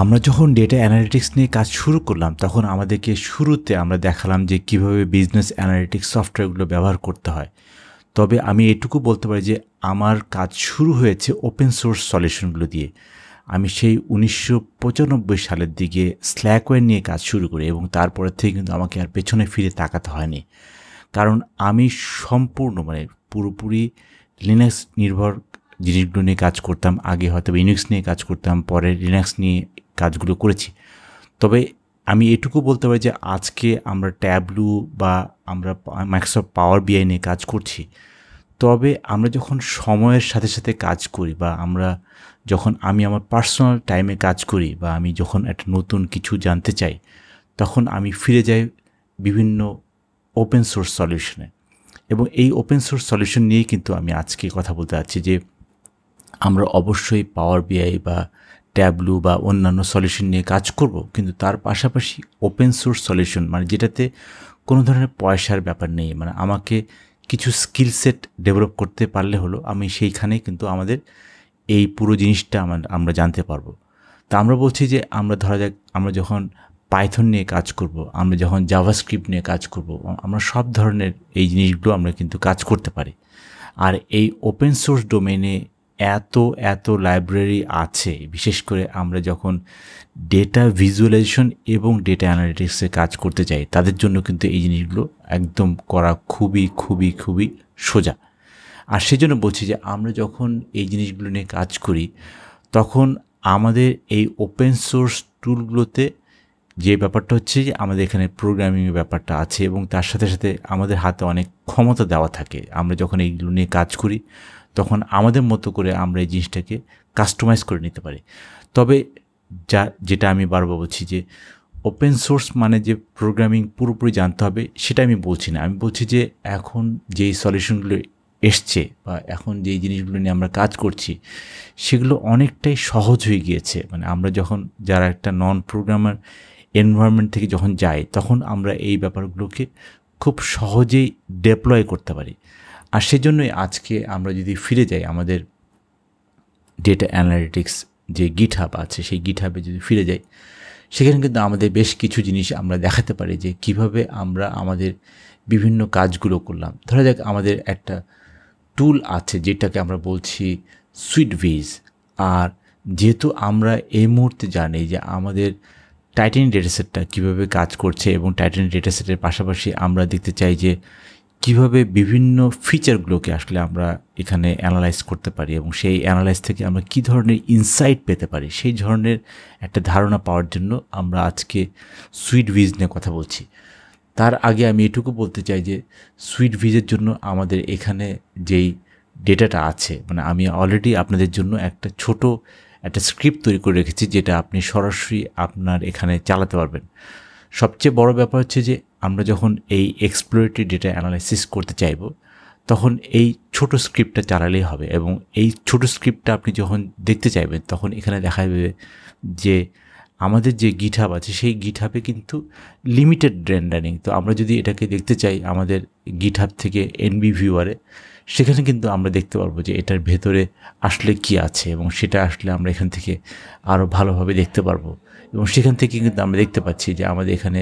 আমরা যখন data analytics নিয়ে কাজ শুরু করলাম তখন আমাদেরকে শুরুতে আমরা দেখালাম যে কিভাবে বিজনেস অ্যানালিটিক্স সফটওয়্যারগুলো ব্যবহার করতে হয় তবে আমি এটুকু বলতে পারি যে আমার কাজ শুরু হয়েছে ওপেন সোর্স সলিউশনগুলো দিয়ে আমি সেই উনিশশো সালের দিকে স্ল্যাকওয়ে নিয়ে কাজ শুরু করি এবং তারপর থেকে কিন্তু আমাকে আর পেছনে ফিরে তাকাতে হয়নি কারণ আমি সম্পূর্ণ মানে পুরোপুরি লিনাক্স নির্ভর জিনিসগুলো নিয়ে কাজ করতাম আগে হয়তো ইউনিক্স নিয়ে কাজ করতাম পরে লিনাক্স নিয়ে কাজগুলো করেছি তবে আমি এটুকু বলতে পারি যে আজকে আমরা ট্যাবলু বা আমরা মাইক্রোসফট পাওয়ার বিআই নিয়ে কাজ করছি তবে আমরা যখন সময়ের সাথে সাথে কাজ করি বা আমরা যখন আমি আমার পার্সোনাল টাইমে কাজ করি বা আমি যখন একটা নতুন কিছু জানতে চাই তখন আমি ফিরে যাই বিভিন্ন ওপেন সোর্স সলিউশনে এবং এই ওপেন সোর্স সলিউশন নিয়েই কিন্তু আমি আজকে কথা বলতে চাচ্ছি যে আমরা অবশ্যই পাওয়ার বিআই বা ট্যাবলু বা অন্যান্য সলিউশন নিয়ে কাজ করব কিন্তু তার পাশাপাশি ওপেন সোর্স সলিউশন মানে যেটাতে কোনো ধরনের পয়সার ব্যাপার নেই মানে আমাকে কিছু স্কিল সেট ডেভেলপ করতে পারলে হলো আমি সেইখানে কিন্তু আমাদের এই পুরো জিনিসটা আমরা জানতে পারবো তা আমরা বলছি যে আমরা ধরা যাক আমরা যখন পাইথন নিয়ে কাজ করব আমরা যখন জাভাস্ক্রিপ্ট নিয়ে কাজ করব আমরা সব ধরনের এই জিনিসগুলো আমরা কিন্তু কাজ করতে পারি আর এই ওপেন সোর্স ডোমেনে এত এত লাইব্রেরি আছে বিশেষ করে আমরা যখন ডেটা ভিজুয়ালাইজেশন এবং ডেটা অ্যানালিটিক্সে কাজ করতে চাই তাদের জন্য কিন্তু এই জিনিসগুলো একদম করা খুবই খুবই খুবই সোজা আর সেজন্য বলছি যে আমরা যখন এই জিনিসগুলো নিয়ে কাজ করি তখন আমাদের এই ওপেন সোর্স টুলগুলোতে যে ব্যাপারটা হচ্ছে যে আমাদের এখানে প্রোগ্রামিংয়ের ব্যাপারটা আছে এবং তার সাথে সাথে আমাদের হাতে অনেক ক্ষমতা দেওয়া থাকে আমরা যখন এইগুলো নিয়ে কাজ করি তখন আমাদের মতো করে আমরা এই জিনিসটাকে কাস্টমাইজ করে নিতে পারি তবে যা যেটা আমি বারবার বলছি যে ওপেন সোর্স মানে যে প্রোগ্রামিং পুরোপুরি জানতে হবে সেটা আমি বলছি না আমি বলছি যে এখন যেই সলিউশনগুলো এসছে বা এখন যেই জিনিসগুলো নিয়ে আমরা কাজ করছি সেগুলো অনেকটাই সহজ হয়ে গিয়েছে মানে আমরা যখন যারা একটা নন প্রোগ্রামার এনভায়রনমেন্ট থেকে যখন যাই তখন আমরা এই ব্যাপারগুলোকে খুব সহজেই ডেপ্লয় করতে পারি আর সেজন্যই আজকে আমরা যদি ফিরে যাই আমাদের ডেটা অ্যানালিটিক্স যে গিট হাব আছে সেই গিট হাবে যদি ফিরে যাই সেখানে কিন্তু আমাদের বেশ কিছু জিনিস আমরা দেখাতে পারি যে কিভাবে আমরা আমাদের বিভিন্ন কাজগুলো করলাম ধরা যাক আমাদের একটা টুল আছে যেটাকে আমরা বলছি সুইট ভিজ আর যেহেতু আমরা এই মুহূর্তে জানি যে আমাদের টাইটেন ডেটাসেটটা কীভাবে কাজ করছে এবং টাইটেন ডেটাসেটের পাশাপাশি আমরা দেখতে চাই যে কিভাবে বিভিন্ন ফিচারগুলোকে আসলে আমরা এখানে অ্যানালাইজ করতে পারি এবং সেই অ্যানালাইজ থেকে আমরা কি ধরনের ইনসাইট পেতে পারি সেই ধরনের একটা ধারণা পাওয়ার জন্য আমরা আজকে সুইট ভিজ নিয়ে কথা বলছি তার আগে আমি এটুকু বলতে চাই যে সুইট ভিজের জন্য আমাদের এখানে যেই ডেটাটা আছে মানে আমি অলরেডি আপনাদের জন্য একটা ছোট একটা স্ক্রিপ্ট তৈরি করে রেখেছি যেটা আপনি সরাসরি আপনার এখানে চালাতে পারবেন সবচেয়ে বড় ব্যাপার হচ্ছে যে আমরা যখন এই এক্সপ্লোরেটরি ডেটা অ্যানালাইসিস করতে চাইব তখন এই ছোট স্ক্রিপ্টটা চালালেই হবে এবং এই ছোট স্ক্রিপ্টটা আপনি যখন দেখতে চাইবেন তখন এখানে দেখা যাবে যে আমাদের যে গিঠাব আছে সেই গিঠাবে কিন্তু লিমিটেড রেন্ডারিং তো আমরা যদি এটাকে দেখতে চাই আমাদের গিঠাব থেকে এনবি ভিউয়ারে সেখানে কিন্তু আমরা দেখতে পারবো যে এটার ভেতরে আসলে কি আছে এবং সেটা আসলে আমরা এখান থেকে আরও ভালোভাবে দেখতে পারবো এবং সেখান থেকে কিন্তু আমরা দেখতে পাচ্ছি যে আমাদের এখানে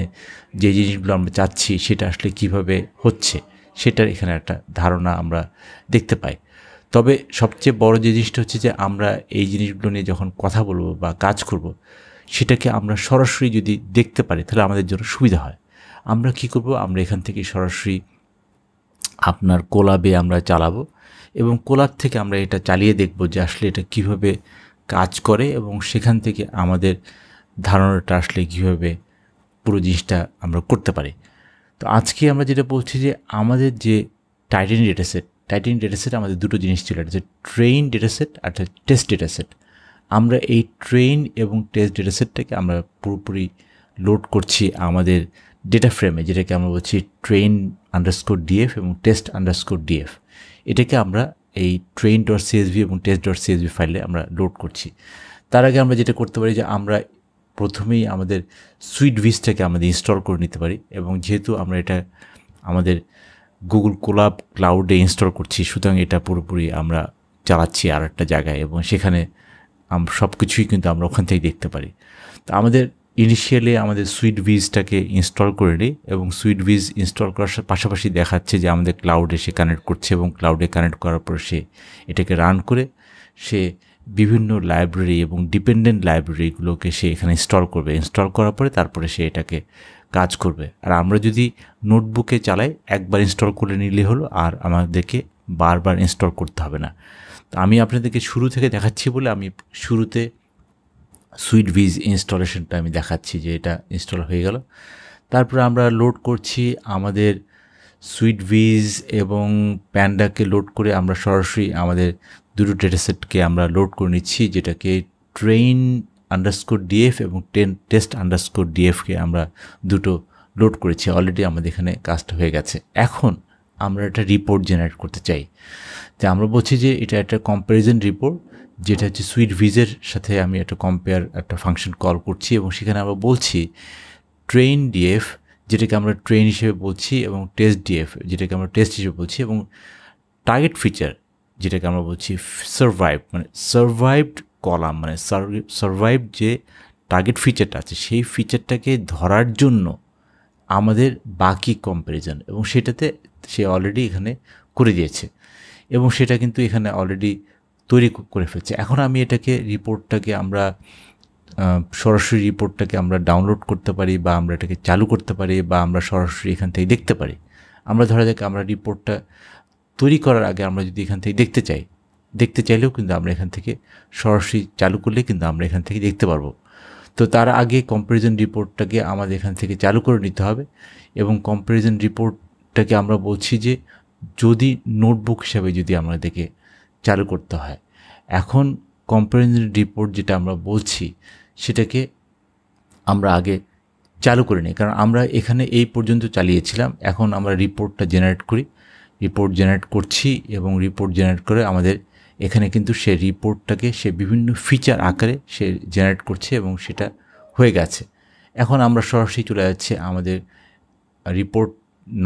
যে জিনিসগুলো আমরা চাচ্ছি সেটা আসলে কিভাবে হচ্ছে সেটার এখানে একটা ধারণা আমরা দেখতে পাই তবে সবচেয়ে বড় যে জিনিসটা হচ্ছে যে আমরা এই জিনিসগুলো নিয়ে যখন কথা বলবো বা কাজ করব। সেটাকে আমরা সরাসরি যদি দেখতে পারি তাহলে আমাদের জন্য সুবিধা হয় আমরা কি করব আমরা এখান থেকে সরাসরি আপনার কোলাবে আমরা চালাবো এবং কোলাব থেকে আমরা এটা চালিয়ে দেখব যে আসলে এটা কিভাবে কাজ করে এবং সেখান থেকে আমাদের ধারণাটা আসলে কীভাবে পুরো জিনিসটা আমরা করতে পারি তো আজকে আমরা যেটা বলছি যে আমাদের যে টাইটেন ডেটাসেট টাইটেন ডেটাসেট আমাদের দুটো জিনিস ছিল এটা হচ্ছে ট্রেন ডেটাসেট আর টেস্ট ডেটাসেট আমরা এই ট্রেন এবং টেস্ট ডেটাসেটটাকে আমরা পুরোপুরি লোড করছি আমাদের ডেটা ফ্রেমে যেটাকে আমরা বলছি ট্রেন আন্ডারস্কোর ডিএফ এবং টেস্ট আন্ডারস্কোর ডিএফ এটাকে আমরা এই ট্রেন ডট সিএসভি এবং টেস্ট ডট সিএসভি ফাইলে আমরা লোড করছি তার আগে আমরা যেটা করতে পারি যে আমরা প্রথমেই আমাদের সুইট ভিসটাকে আমাদের ইনস্টল করে নিতে পারি এবং যেহেতু আমরা এটা আমাদের গুগল কোলাপ ক্লাউডে ইনস্টল করছি সুতরাং এটা পুরোপুরি আমরা চালাচ্ছি আর একটা জায়গায় এবং সেখানে সব কিছুই কিন্তু আমরা ওখান থেকেই দেখতে পারি তো আমাদের ইনিশিয়ালি আমাদের সুইট ভিজটাকে ইনস্টল করে নিই এবং সুইট ভিজ ইনস্টল করার পাশাপাশি দেখাচ্ছে যে আমাদের ক্লাউডে সে কানেক্ট করছে এবং ক্লাউডে কানেক্ট করার পর সে এটাকে রান করে সে বিভিন্ন লাইব্রেরি এবং ডিপেন্ডেন্ট লাইব্রেরিগুলোকে সে এখানে ইনস্টল করবে ইনস্টল করার পরে তারপরে সে এটাকে কাজ করবে আর আমরা যদি নোটবুকে চালাই একবার ইনস্টল করে নিলে হলো আর আমাদেরকে বারবার ইনস্টল করতে হবে না তো আমি আপনাদেরকে শুরু থেকে দেখাচ্ছি বলে আমি শুরুতে সুইট ভিজ ইনস্টলেশনটা আমি দেখাচ্ছি যে এটা ইনস্টল হয়ে গেল তারপরে আমরা লোড করছি আমাদের সুইট ভিজ এবং প্যান্ডাকে লোড করে আমরা সরাসরি আমাদের দুটো ডেটা সেটকে আমরা লোড করে নিচ্ছি যেটাকে ট্রেন আন্ডারস্কোর ডিএফ এবং টেন টেস্ট আন্ডারস্কোর ডিএফকে আমরা দুটো লোড করেছি অলরেডি আমাদের এখানে কাজটা হয়ে গেছে এখন আমরা একটা রিপোর্ট জেনারেট করতে চাই যে আমরা বলছি যে এটা একটা কম্প্যারিজন রিপোর্ট যেটা হচ্ছে সুইট ভিজের সাথে আমি একটা কম্পেয়ার একটা ফাংশন কল করছি এবং সেখানে আমরা বলছি ট্রেন ডিএফ যেটাকে আমরা ট্রেন হিসেবে বলছি এবং টেস্ট ডিএফ যেটাকে আমরা টেস্ট হিসেবে বলছি এবং টার্গেট ফিচার যেটাকে আমরা বলছি সার্ভাইভ মানে সার্ভাইভড কলাম মানে সার্ভাইভ যে টার্গেট ফিচারটা আছে সেই ফিচারটাকে ধরার জন্য আমাদের বাকি কম্প্যারিজন এবং সেটাতে সে অলরেডি এখানে করে দিয়েছে এবং সেটা কিন্তু এখানে অলরেডি তৈরি করে ফেলছে এখন আমি এটাকে রিপোর্টটাকে আমরা সরাসরি রিপোর্টটাকে আমরা ডাউনলোড করতে পারি বা আমরা এটাকে চালু করতে পারি বা আমরা সরাসরি এখান থেকে দেখতে পারি আমরা ধরা যাক আমরা রিপোর্টটা তৈরি করার আগে আমরা যদি এখান থেকে দেখতে চাই দেখতে চাইলেও কিন্তু আমরা এখান থেকে সরাসরি চালু করলে কিন্তু আমরা এখান থেকে দেখতে পারবো তো তার আগে কম্প্যারিজন রিপোর্টটাকে আমাদের এখান থেকে চালু করে নিতে হবে এবং কম্প্যারিজন রিপোর্টটাকে আমরা বলছি যে যদি নোটবুক হিসাবে যদি আমাদেরকে চালু করতে হয় এখন কম্প্যারিজন রিপোর্ট যেটা আমরা বলছি সেটাকে আমরা আগে চালু করে নিই কারণ আমরা এখানে এই পর্যন্ত চালিয়েছিলাম এখন আমরা রিপোর্টটা জেনারেট করি রিপোর্ট জেনারেট করছি এবং রিপোর্ট জেনারেট করে আমাদের এখানে কিন্তু সে রিপোর্টটাকে সে বিভিন্ন ফিচার আকারে সে জেনারেট করছে এবং সেটা হয়ে গেছে এখন আমরা সরাসরি চলে যাচ্ছি আমাদের রিপোর্ট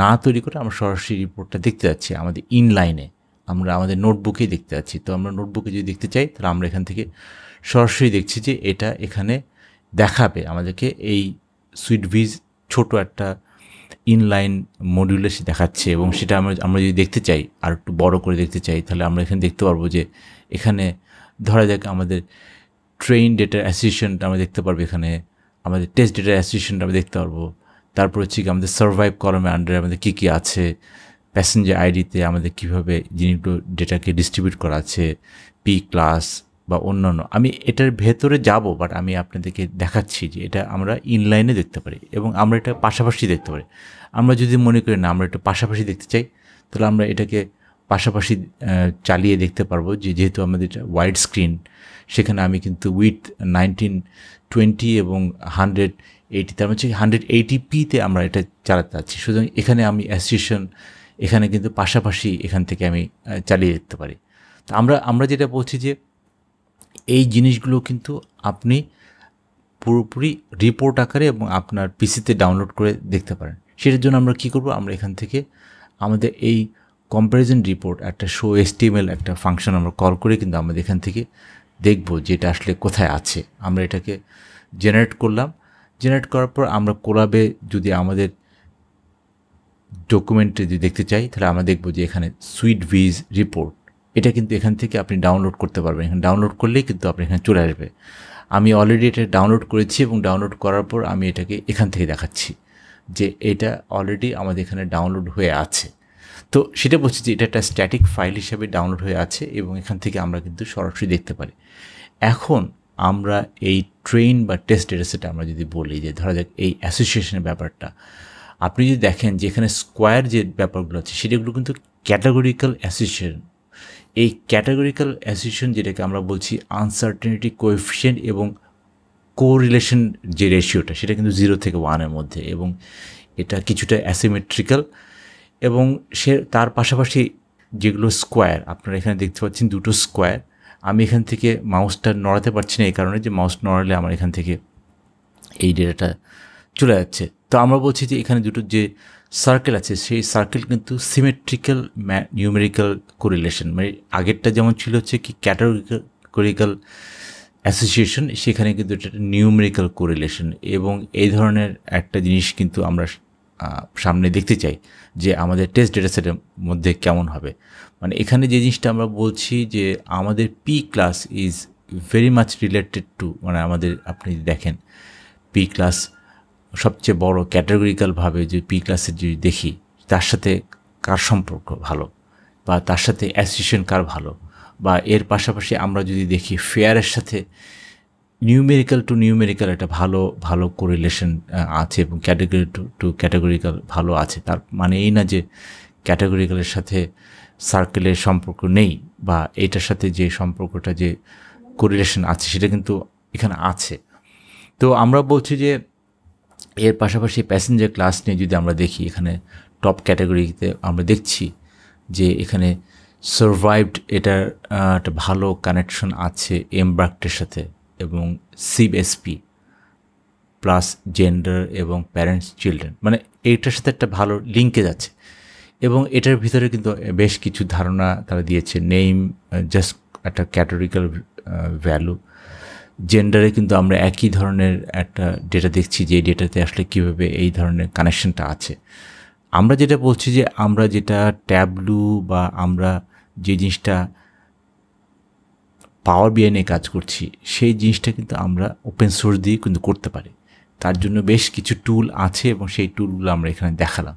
না তৈরি করে আমরা সরাসরি রিপোর্টটা দেখতে যাচ্ছি আমাদের ইনলাইনে আমরা আমাদের নোটবুকেই দেখতে যাচ্ছি তো আমরা নোটবুকে যদি দেখতে চাই তাহলে আমরা এখান থেকে সরাসরি দেখছি যে এটা এখানে দেখাবে আমাদেরকে এই সুইট ভিজ ছোটো একটা ইনলাইন মডিউলে সে দেখাচ্ছে এবং সেটা আমরা আমরা যদি দেখতে চাই আর একটু বড় করে দেখতে চাই তাহলে আমরা এখানে দেখতে পারবো যে এখানে ধরা যাক আমাদের ট্রেন ডেটা অ্যাসোসিয়েশনটা আমরা দেখতে পারবো এখানে আমাদের টেস্ট ডেটা অ্যাসোসিয়েশনটা আমরা দেখতে পারবো তারপর হচ্ছে কি আমাদের সার্ভাইভ কলমে আন্ডারে আমাদের কী কী আছে প্যাসেঞ্জার আইডিতে আমাদের কীভাবে জিনিসগুলো ডেটাকে ডিস্ট্রিবিউট করা আছে পি ক্লাস বা অন্যান্য আমি এটার ভেতরে যাব বাট আমি আপনাদেরকে দেখাচ্ছি যে এটা আমরা ইনলাইনে দেখতে পারি এবং আমরা এটা পাশাপাশি দেখতে পারি আমরা যদি মনে করি না আমরা এটা পাশাপাশি দেখতে চাই তাহলে আমরা এটাকে পাশাপাশি চালিয়ে দেখতে পারবো যে যেহেতু আমাদের ওয়াইড স্ক্রিন সেখানে আমি কিন্তু উইথ নাইনটিন টোয়েন্টি এবং হান্ড্রেড এইটি তার মানে হচ্ছে হান্ড্রেড এইটি পিতে আমরা এটা চালাতে চাচ্ছি সুতরাং এখানে আমি অ্যাসোসিয়েশন এখানে কিন্তু পাশাপাশি এখান থেকে আমি চালিয়ে দেখতে পারি তো আমরা আমরা যেটা বলছি যে এই জিনিসগুলো কিন্তু আপনি পুরোপুরি রিপোর্ট আকারে এবং আপনার পিসিতে ডাউনলোড করে দেখতে পারেন সেটার জন্য আমরা কি করব আমরা এখান থেকে আমাদের এই কম্প্যারিজন রিপোর্ট একটা শো এসটিএমএল একটা ফাংশন আমরা কল করে কিন্তু আমাদের এখান থেকে দেখব যে এটা আসলে কোথায় আছে আমরা এটাকে জেনারেট করলাম জেনারেট করার পর আমরা কোলাবে যদি আমাদের ডকুমেন্টে যদি দেখতে চাই তাহলে আমরা দেখব যে এখানে সুইট ভিজ রিপোর্ট এটা কিন্তু এখান থেকে আপনি ডাউনলোড করতে পারবেন এখানে ডাউনলোড করলেই কিন্তু আপনি এখানে চলে আসবে আমি অলরেডি এটা ডাউনলোড করেছি এবং ডাউনলোড করার পর আমি এটাকে এখান থেকে দেখাচ্ছি যে এটা অলরেডি আমাদের এখানে ডাউনলোড হয়ে আছে তো সেটা বলছি যে এটা একটা স্ট্যাটিক ফাইল হিসাবে ডাউনলোড হয়ে আছে এবং এখান থেকে আমরা কিন্তু সরাসরি দেখতে পারি এখন আমরা এই ট্রেন বা টেস্ট ডেটা সেটা আমরা যদি বলি যে ধরা যাক এই অ্যাসোসিয়েশনের ব্যাপারটা আপনি যদি দেখেন যেখানে স্কোয়ার যে ব্যাপারগুলো আছে সেগুলো কিন্তু ক্যাটাগরিক্যাল অ্যাসোসিয়েশন এই ক্যাটাগরিক্যাল অ্যাসিউশন যেটাকে আমরা বলছি আনসার্টেনিটি কোয়েফিশিয়েন্ট এবং কোরিলেশন যে রেশিওটা সেটা কিন্তু জিরো থেকে ওয়ানের মধ্যে এবং এটা কিছুটা অ্যাসিমেট্রিক্যাল এবং সে তার পাশাপাশি যেগুলো স্কোয়ার আপনারা এখানে দেখতে পাচ্ছেন দুটো স্কোয়ার আমি এখান থেকে মাউসটা নড়াতে পারছি না এই কারণে যে মাউস নড়ালে আমার এখান থেকে এই ডেটাটা চলে যাচ্ছে তো আমরা বলছি যে এখানে দুটো যে সার্কেল আছে সেই সার্কেল কিন্তু সিমেট্রিক্যাল নিউমেরিক্যাল কোরিলেশন মানে আগেরটা যেমন ছিল হচ্ছে কি ক্যাটাগরিক্যাল অ্যাসোসিয়েশন সেখানে কিন্তু এটা একটা নিউমেরিক্যাল কোরিলেশন এবং এই ধরনের একটা জিনিস কিন্তু আমরা সামনে দেখতে চাই যে আমাদের টেস্ট ডেটা সেটের মধ্যে কেমন হবে মানে এখানে যে জিনিসটা আমরা বলছি যে আমাদের P class is very much related to মানে আমাদের আপনি দেখেন পি ক্লাস সবচেয়ে বড় ক্যাটাগরিক্যালভাবে যে পি ক্লাসের যদি দেখি তার সাথে কার সম্পর্ক ভালো বা তার সাথে অ্যাসোসিয়েশন কার ভালো বা এর পাশাপাশি আমরা যদি দেখি ফেয়ারের সাথে নিউমেরিক্যাল টু নিউমেরিক্যাল একটা ভালো ভালো কোরিলেশন আছে এবং ক্যাটাগরি টু টু ক্যাটাগরিক্যাল ভালো আছে তার মানে এই না যে ক্যাটাগরিক্যালের সাথে সার্কেলের সম্পর্ক নেই বা এটার সাথে যে সম্পর্কটা যে কোরিলেশন আছে সেটা কিন্তু এখানে আছে তো আমরা বলছি যে এর পাশাপাশি প্যাসেঞ্জার ক্লাস নিয়ে যদি আমরা দেখি এখানে টপ ক্যাটাগরিতে আমরা দেখছি যে এখানে সার্ভাইভড এটার একটা ভালো কানেকশন আছে এমব্রাক্টের সাথে এবং সিবিএসপি প্লাস জেন্ডার এবং প্যারেন্টস চিলড্রেন মানে এইটার সাথে একটা ভালো লিঙ্কেজ আছে এবং এটার ভিতরে কিন্তু বেশ কিছু ধারণা তারা দিয়েছে নেইম জাস্ট একটা ক্যাটাগরিক্যাল ভ্যালু জেন্ডারে কিন্তু আমরা একই ধরনের একটা ডেটা দেখছি যে ডেটাতে আসলে কীভাবে এই ধরনের কানেকশনটা আছে আমরা যেটা বলছি যে আমরা যেটা ট্যাবলু বা আমরা যে জিনিসটা পাওয়ার বিআই নিয়ে কাজ করছি সেই জিনিসটা কিন্তু আমরা ওপেন সোর্স দিয়ে কিন্তু করতে পারি তার জন্য বেশ কিছু টুল আছে এবং সেই টুলগুলো আমরা এখানে দেখালাম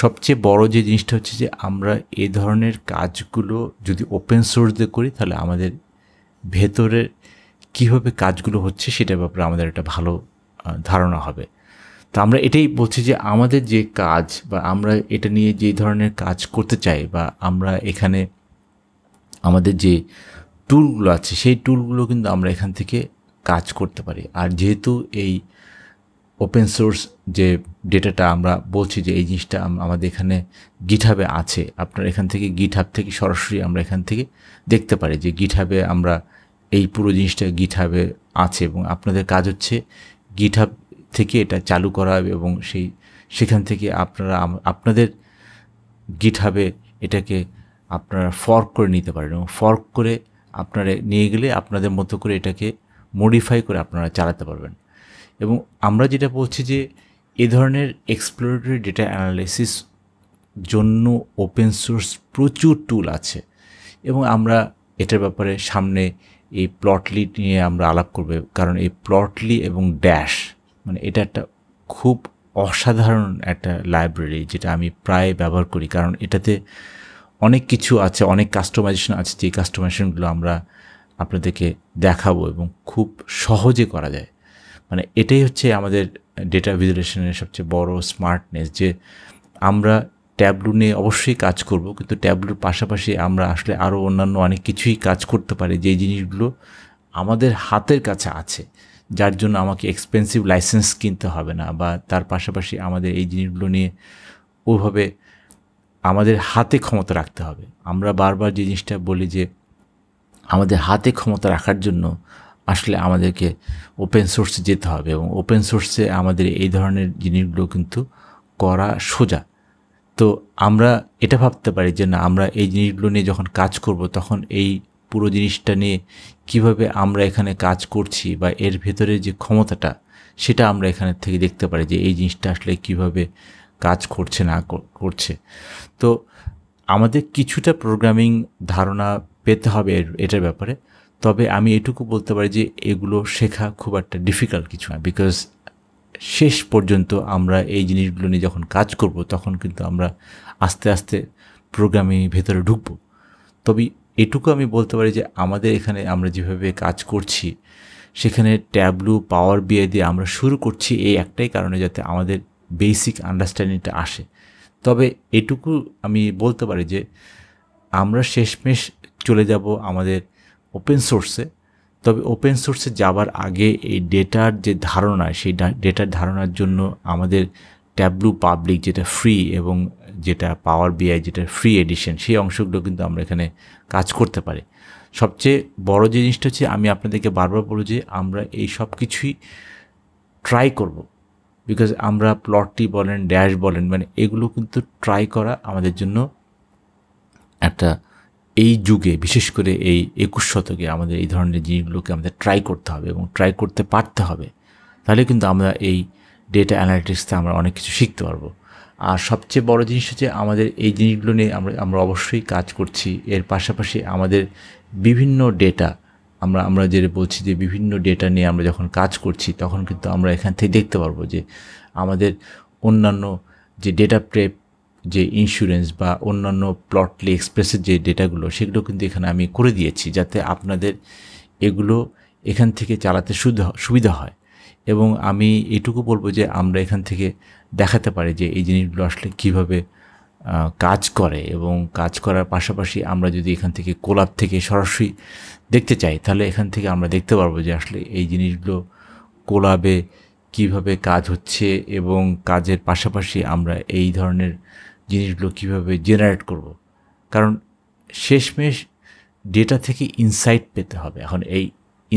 সবচেয়ে বড় যে জিনিসটা হচ্ছে যে আমরা এ ধরনের কাজগুলো যদি ওপেন সোর্স দিয়ে করি তাহলে আমাদের ভেতরের কীভাবে কাজগুলো হচ্ছে সেটার ব্যাপারে আমাদের একটা ভালো ধারণা হবে তো আমরা এটাই বলছি যে আমাদের যে কাজ বা আমরা এটা নিয়ে যে ধরনের কাজ করতে চাই বা আমরা এখানে আমাদের যে টুলগুলো আছে সেই টুলগুলো কিন্তু আমরা এখান থেকে কাজ করতে পারি আর যেহেতু এই ওপেন সোর্স যে ডেটাটা আমরা বলছি যে এই জিনিসটা আমাদের এখানে গিঠাবে আছে আপনার এখান থেকে গিঠাব থেকে সরাসরি আমরা এখান থেকে দেখতে পারি যে গিঠাবে আমরা এই পুরো জিনিসটা গিট হাবে আছে এবং আপনাদের কাজ হচ্ছে গিট হাব থেকে এটা চালু করা এবং সেই সেখান থেকে আপনারা আপনাদের গিট হাবে এটাকে আপনারা ফর্ক করে নিতে পারেন এবং ফর্ক করে আপনারা নিয়ে গেলে আপনাদের মতো করে এটাকে মডিফাই করে আপনারা চালাতে পারবেন এবং আমরা যেটা বলছি যে এ ধরনের এক্সপ্লোরেটরি ডেটা অ্যানালাইসিস জন্য ওপেন সোর্স প্রচুর টুল আছে এবং আমরা এটার ব্যাপারে সামনে এই প্লটলি নিয়ে আমরা আলাপ করব কারণ এই প্লটলি এবং ড্যাশ মানে এটা একটা খুব অসাধারণ একটা লাইব্রেরি যেটা আমি প্রায় ব্যবহার করি কারণ এটাতে অনেক কিছু আছে অনেক কাস্টমাইজেশন আছে যে কাস্টমাইজেশনগুলো আমরা আপনাদেরকে দেখাবো এবং খুব সহজে করা যায় মানে এটাই হচ্ছে আমাদের ডেটা ভিজুলেশনের সবচেয়ে বড় স্মার্টনেস যে আমরা ট্যাবলু নিয়ে অবশ্যই কাজ করব কিন্তু ট্যাবলুর পাশাপাশি আমরা আসলে আরও অন্যান্য অনেক কিছুই কাজ করতে পারি যে জিনিসগুলো আমাদের হাতের কাছে আছে যার জন্য আমাকে এক্সপেন্সিভ লাইসেন্স কিনতে হবে না বা তার পাশাপাশি আমাদের এই জিনিসগুলো নিয়ে ওভাবে আমাদের হাতে ক্ষমতা রাখতে হবে আমরা বারবার যে জিনিসটা বলি যে আমাদের হাতে ক্ষমতা রাখার জন্য আসলে আমাদেরকে ওপেন সোর্সে যেতে হবে এবং ওপেন সোর্সে আমাদের এই ধরনের জিনিসগুলো কিন্তু করা সোজা তো আমরা এটা ভাবতে পারি যে না আমরা এই জিনিসগুলো নিয়ে যখন কাজ করব তখন এই পুরো জিনিসটা নিয়ে কিভাবে আমরা এখানে কাজ করছি বা এর ভেতরে যে ক্ষমতাটা সেটা আমরা এখানে থেকে দেখতে পারি যে এই জিনিসটা আসলে কিভাবে কাজ করছে না করছে তো আমাদের কিছুটা প্রোগ্রামিং ধারণা পেতে হবে এটার ব্যাপারে তবে আমি এটুকু বলতে পারি যে এগুলো শেখা খুব একটা ডিফিকাল্ট কিছু না বিকজ শেষ পর্যন্ত আমরা এই জিনিসগুলো নিয়ে যখন কাজ করব তখন কিন্তু আমরা আস্তে আস্তে প্রোগ্রামে ভেতরে ঢুকবো তবে এটুকু আমি বলতে পারি যে আমাদের এখানে আমরা যেভাবে কাজ করছি সেখানে ট্যাবলু পাওয়ার বিআই দিয়ে আমরা শুরু করছি এই একটাই কারণে যাতে আমাদের বেসিক আন্ডারস্ট্যান্ডিংটা আসে তবে এটুকু আমি বলতে পারি যে আমরা শেষমেশ চলে যাব আমাদের ওপেন সোর্সে তবে ওপেন সোর্সে যাবার আগে এই ডেটার যে ধারণা সেই ডেটার ধারণার জন্য আমাদের ট্যাবলু পাবলিক যেটা ফ্রি এবং যেটা পাওয়ার বিআই যেটা ফ্রি এডিশন সেই অংশগুলো কিন্তু আমরা এখানে কাজ করতে পারি সবচেয়ে বড় যে জিনিসটা হচ্ছে আমি আপনাদেরকে বারবার বলব যে আমরা এই সব কিছুই ট্রাই করব বিকজ আমরা প্লটটি বলেন ড্যাশ বলেন মানে এগুলো কিন্তু ট্রাই করা আমাদের জন্য একটা এই যুগে বিশেষ করে এই একুশ শতকে আমাদের এই ধরনের জিনিসগুলোকে আমাদের ট্রাই করতে হবে এবং ট্রাই করতে পারতে হবে তাহলে কিন্তু আমরা এই ডেটা অ্যানালিটিক্সতে আমরা অনেক কিছু শিখতে পারবো আর সবচেয়ে বড় জিনিস হচ্ছে আমাদের এই জিনিসগুলো নিয়ে আমরা আমরা অবশ্যই কাজ করছি এর পাশাপাশি আমাদের বিভিন্ন ডেটা আমরা আমরা যেটা বলছি যে বিভিন্ন ডেটা নিয়ে আমরা যখন কাজ করছি তখন কিন্তু আমরা এখান থেকে দেখতে পারবো যে আমাদের অন্যান্য যে ডেটা প্রেপ যে ইন্স্যুরেন্স বা অন্যান্য প্লটলি এক্সপ্রেসের যে ডেটাগুলো সেগুলো কিন্তু এখানে আমি করে দিয়েছি যাতে আপনাদের এগুলো এখান থেকে চালাতে সুবিধা হয় এবং আমি এটুকু বলবো যে আমরা এখান থেকে দেখাতে পারি যে এই জিনিসগুলো আসলে কীভাবে কাজ করে এবং কাজ করার পাশাপাশি আমরা যদি এখান থেকে কোলাপ থেকে সরাসরি দেখতে চাই তাহলে এখান থেকে আমরা দেখতে পারবো যে আসলে এই জিনিসগুলো কোলাবে কিভাবে কাজ হচ্ছে এবং কাজের পাশাপাশি আমরা এই ধরনের জিনিসগুলো কীভাবে জেনারেট করব। কারণ শেষমেশ ডেটা থেকে ইনসাইট পেতে হবে এখন এই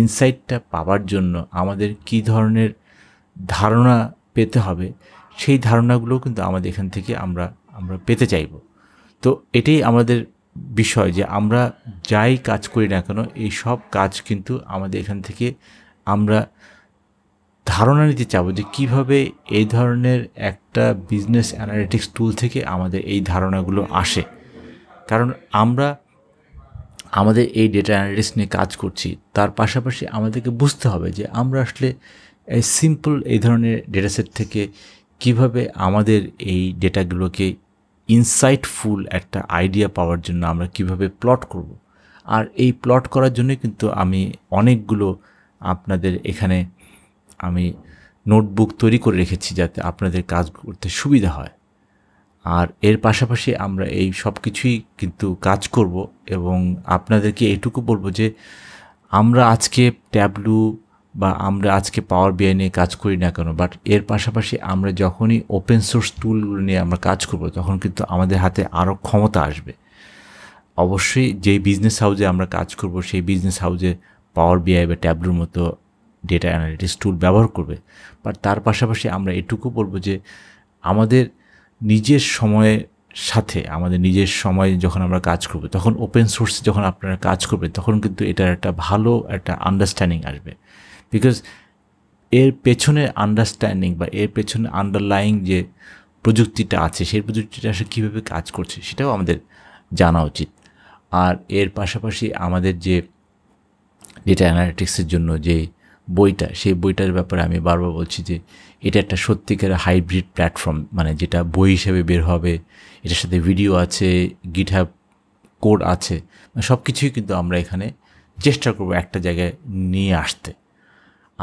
ইনসাইটটা পাওয়ার জন্য আমাদের কি ধরনের ধারণা পেতে হবে সেই ধারণাগুলো কিন্তু আমাদের এখান থেকে আমরা আমরা পেতে চাইব তো এটাই আমাদের বিষয় যে আমরা যাই কাজ করি না কেন এই সব কাজ কিন্তু আমাদের এখান থেকে আমরা ধারণা নিতে চাবো যে কিভাবে এই ধরনের একটা বিজনেস অ্যানালিটিক্স টুল থেকে আমাদের এই ধারণাগুলো আসে কারণ আমরা আমাদের এই ডেটা অ্যানালিটিক্স নিয়ে কাজ করছি তার পাশাপাশি আমাদেরকে বুঝতে হবে যে আমরা আসলে এই সিম্পল এই ধরনের ডেটা সেট থেকে কিভাবে আমাদের এই ডেটাগুলোকে ইনসাইটফুল একটা আইডিয়া পাওয়ার জন্য আমরা কিভাবে প্লট করব আর এই প্লট করার জন্য কিন্তু আমি অনেকগুলো আপনাদের এখানে আমি নোটবুক তৈরি করে রেখেছি যাতে আপনাদের কাজ করতে সুবিধা হয় আর এর পাশাপাশি আমরা এই সব কিছুই কিন্তু কাজ করব এবং আপনাদেরকে এটুকু বলবো যে আমরা আজকে ট্যাবলু বা আমরা আজকে পাওয়ার বিআই নিয়ে কাজ করি না কেন বাট এর পাশাপাশি আমরা যখনই ওপেন সোর্স টুলগুলো নিয়ে আমরা কাজ করব তখন কিন্তু আমাদের হাতে আরও ক্ষমতা আসবে অবশ্যই যেই বিজনেস হাউজে আমরা কাজ করব সেই বিজনেস হাউজে পাওয়ার বিআই বা ট্যাবলুর মতো ডেটা অ্যানালিটিক্স টুল ব্যবহার করবে বাট তার পাশাপাশি আমরা এটুকু বলবো যে আমাদের নিজের সময়ে সাথে আমাদের নিজের সময় যখন আমরা কাজ করব তখন ওপেন সোর্সে যখন আপনারা কাজ করবে তখন কিন্তু এটার একটা ভালো একটা আন্ডারস্ট্যান্ডিং আসবে বিকজ এর পেছনে আন্ডারস্ট্যান্ডিং বা এর পেছনে আন্ডারলাইং যে প্রযুক্তিটা আছে সেই প্রযুক্তিটা আসলে কীভাবে কাজ করছে সেটাও আমাদের জানা উচিত আর এর পাশাপাশি আমাদের যে ডেটা অ্যানালিটিক্সের জন্য যে বইটা সেই বইটার ব্যাপারে আমি বারবার বলছি যে এটা একটা সত্যিকার হাইব্রিড প্ল্যাটফর্ম মানে যেটা বই হিসেবে বের হবে এটার সাথে ভিডিও আছে গিটহাব কোড আছে মানে সব কিছুই কিন্তু আমরা এখানে চেষ্টা করব একটা জায়গায় নিয়ে আসতে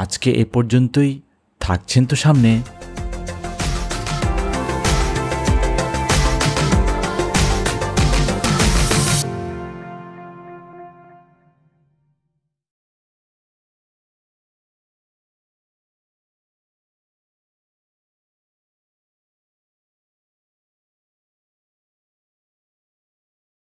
আজকে এ পর্যন্তই থাকছেন তো সামনে